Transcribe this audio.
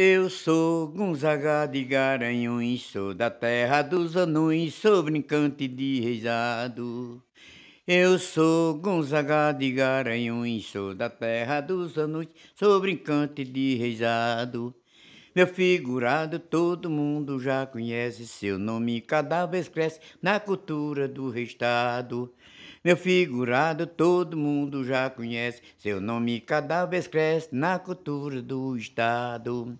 Eu sou Gonzaga de Garanhuns, sou da terra dos anões, sou brincante de reisado. Eu sou Gonzaga de Garanhuns, sou da terra dos anões, sou brincante de reisado. Meu figurado todo mundo já conhece, seu nome cada vez cresce na cultura do restado. Meu figurado todo mundo já conhece, seu nome cada vez cresce na cultura do estado.